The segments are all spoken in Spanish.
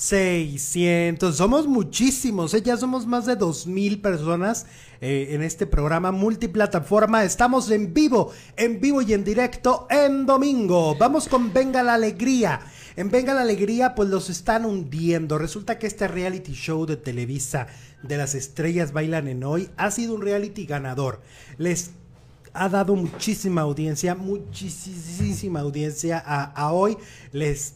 600, somos muchísimos, ¿eh? ya somos más de 2.000 personas eh, en este programa multiplataforma. Estamos en vivo, en vivo y en directo en domingo. Vamos con Venga la Alegría. En Venga la Alegría, pues los están hundiendo. Resulta que este reality show de Televisa de las estrellas bailan en hoy ha sido un reality ganador. Les ha dado muchísima audiencia, muchísima audiencia a hoy. Les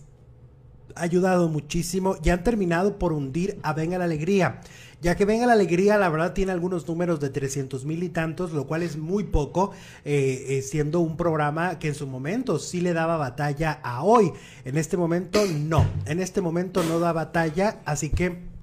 ayudado muchísimo y han terminado por hundir a Venga la Alegría. Ya que Venga la Alegría, la verdad, tiene algunos números de 300 mil y tantos, lo cual es muy poco, eh, eh, siendo un programa que en su momento sí le daba batalla a hoy. En este momento no, en este momento no da batalla, así que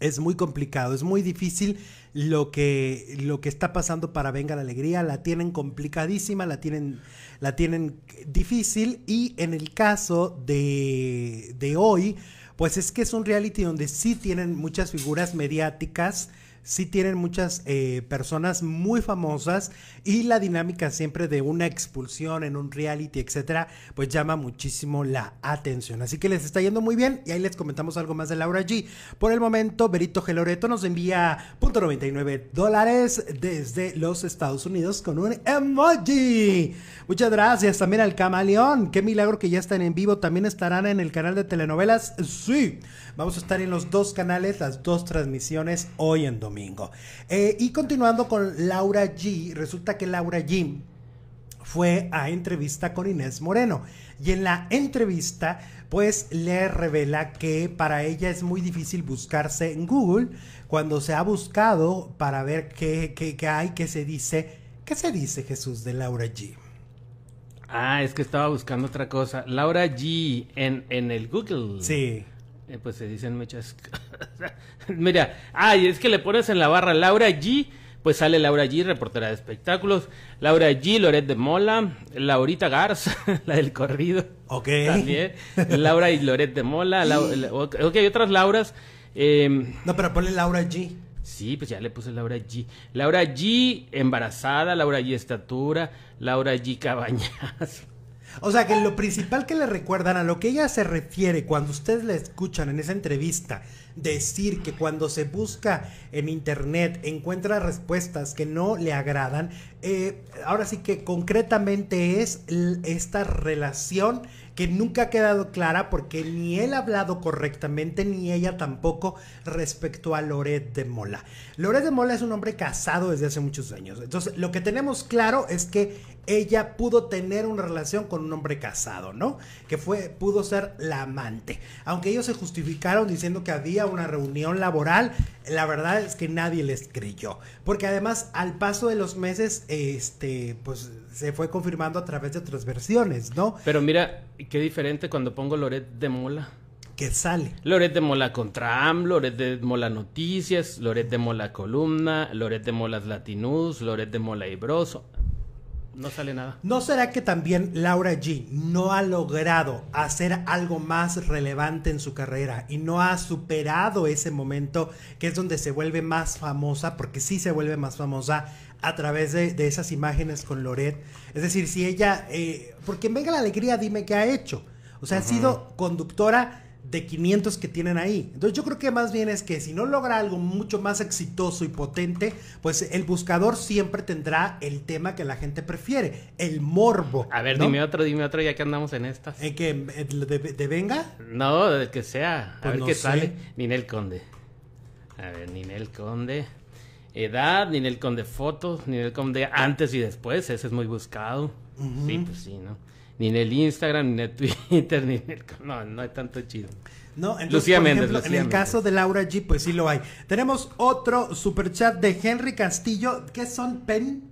es muy complicado, es muy difícil lo que, lo que está pasando para Venga la Alegría. La tienen complicadísima, la tienen, la tienen difícil y en el caso de, de hoy, pues es que es un reality donde sí tienen muchas figuras mediáticas si tienen muchas eh, personas muy famosas y la dinámica siempre de una expulsión en un reality, etcétera, pues llama muchísimo la atención. Así que les está yendo muy bien y ahí les comentamos algo más de Laura G. Por el momento, Berito Geloreto nos envía .99 dólares desde los Estados Unidos con un emoji. Muchas gracias también al Camaleón. Qué milagro que ya están en vivo. También estarán en el canal de telenovelas. Sí, vamos a estar en los dos canales, las dos transmisiones hoy en dos domingo. Eh, y continuando con Laura G, resulta que Laura G fue a entrevista con Inés Moreno. Y en la entrevista, pues le revela que para ella es muy difícil buscarse en Google cuando se ha buscado para ver qué, hay, qué se dice. ¿Qué se dice Jesús de Laura G? Ah, es que estaba buscando otra cosa. Laura G en, en el Google. Sí. Eh, pues se dicen muchas Mira, ay, es que le pones en la barra Laura G, pues sale Laura G, reportera de espectáculos, Laura G, Loret de Mola, Laurita Garza, la del corrido. Ok. También, Laura y Loret de Mola, okay, hay otras Lauras. Em, no, pero ponle Laura G. Sí, pues ya le puse Laura G. Laura G embarazada, Laura G estatura, Laura G cabañas. O sea que lo principal que le recuerdan a lo que ella se refiere cuando ustedes la escuchan en esa entrevista decir que cuando se busca en internet encuentra respuestas que no le agradan, eh, ahora sí que concretamente es esta relación que nunca ha quedado clara porque ni él ha hablado correctamente ni ella tampoco respecto a Loret de Mola. Loret de Mola es un hombre casado desde hace muchos años. Entonces, lo que tenemos claro es que ella pudo tener una relación con un hombre casado, ¿no? Que fue pudo ser la amante. Aunque ellos se justificaron diciendo que había una reunión laboral, la verdad es que nadie les creyó. Porque además, al paso de los meses, este, pues se fue confirmando a través de otras versiones, ¿no? Pero mira, qué diferente cuando pongo Loret de Mola que sale. Loret de Mola contra AM, Loret de Mola Noticias, Loret de Mola Columna, Loret de Mola Latinus, Loret de Mola Broso. No sale nada. ¿No será que también Laura G no ha logrado hacer algo más relevante en su carrera y no ha superado ese momento que es donde se vuelve más famosa, porque sí se vuelve más famosa a través de, esas imágenes con Loret? Es decir, si ella, eh, porque venga la alegría, dime qué ha hecho. O sea, ha sido conductora de 500 que tienen ahí. Entonces yo creo que más bien es que si no logra algo mucho más exitoso y potente, pues el buscador siempre tendrá el tema que la gente prefiere, el morbo. A ver, dime otro, dime otro, ya que andamos en estas. ¿En eh, qué? Eh, ¿De, Venga? No, del que sea. A pues ver no qué sale. Ninel Conde. A ver, Ninel Conde. Edad, Ninel Conde fotos, Ninel Conde antes y después, ese es muy buscado. Sí, pues sí, ¿no? ni en el Instagram, ni en el Twitter, ni en el... No, no hay tanto chido. No, Lucía Méndez, en el caso de Laura G, pues sí lo hay. Tenemos otro super chat de Henry Castillo. ¿Qué son pen?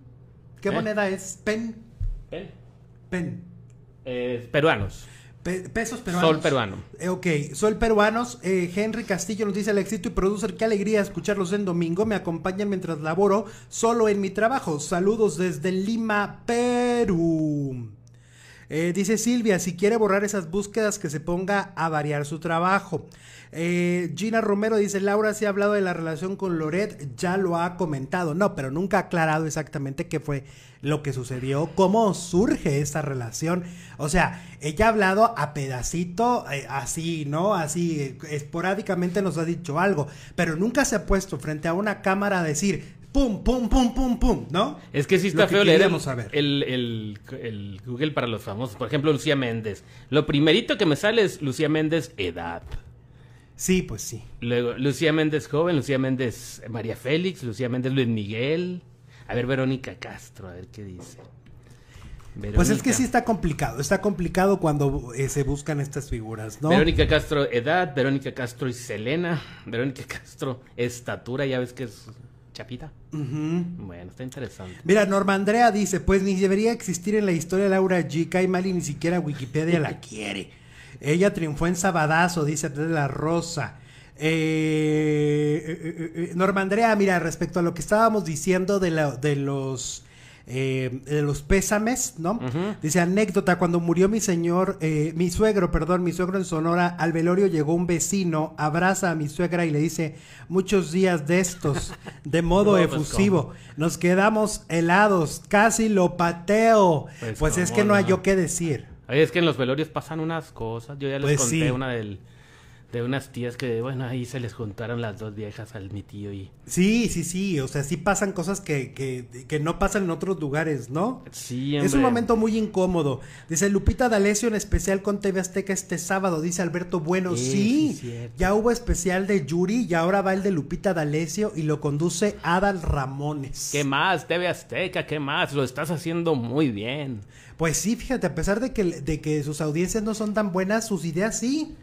¿Qué ¿Eh? moneda es pen? Pen. Pen. Eh, peruanos. pesos peruanos. Sol peruano. Eh, ok, sol peruanos. Henry Castillo nos dice el éxito y producer, qué alegría escucharlos en domingo. Me acompañan mientras laboro solo en mi trabajo. Saludos desde Lima, Perú. Eh, dice Silvia, si quiere borrar esas búsquedas que se ponga a variar su trabajo. Eh, Gina Romero dice, Laura si ha hablado de la relación con Loret, ya lo ha comentado, no, pero nunca ha aclarado exactamente qué fue lo que sucedió, cómo surge esa relación. O sea, ella ha hablado a pedacito, eh, así, ¿no? Así, esporádicamente nos ha dicho algo, pero nunca se ha puesto frente a una cámara a decir, pum, pum, pum, pum, pum, ¿no? Es que sí está feo leer el, saber. El, Google para los famosos. Por ejemplo, Lucía Méndez. Lo primerito que me sale es Lucía Méndez edad. Sí, pues sí. Luego, Lucía Méndez joven, Lucía Méndez eh, María Félix, Lucía Méndez Luis Miguel. A ver, Verónica Castro, a ver qué dice. Pues es que sí está complicado, está complicado cuando eh, se buscan estas figuras, ¿no? Verónica Castro, edad, Verónica Castro y Selena, Verónica Castro, estatura, ya ves que es Chapita. Bueno, está interesante. Mira, Norma Andrea dice, pues ni debería existir en la historia Laura G. y Mali ni siquiera Wikipedia la quiere. Ella triunfó en Sabadazo, dice de la Rosa. Eh, eh, eh, eh, Norma Andrea, mira, respecto a lo que estábamos diciendo de, de los eh, de los pésames, ¿no? Dice anécdota, cuando murió mi señor, eh, mi suegro, perdón, mi suegro en Sonora, al velorio llegó un vecino, abraza a mi suegra y le dice, muchos días de estos, de modo pues, efusivo, nos quedamos helados, casi lo pateo. Pues, pues es que no hay yo qué decir. es que en los velorios pasan unas cosas, yo ya les pues conté una del de unas tías que, bueno, ahí se les juntaron las dos viejas al mi tío y... Sí, sí, sí, o sea, sí pasan cosas que, que, que no pasan en otros lugares, ¿no? Sí, Es un momento muy incómodo. Dice Lupita D'Alessio en especial con TV Azteca este sábado, dice Alberto Bueno, eh, sí, ya hubo especial de Yuri y ahora va el de Lupita D'Alessio y lo conduce Adal Ramones. ¿Qué más, TV Azteca? ¿Qué más? Lo estás haciendo muy bien. Pues sí, fíjate, a pesar de que, de que sus audiencias no son tan buenas, sus ideas sí.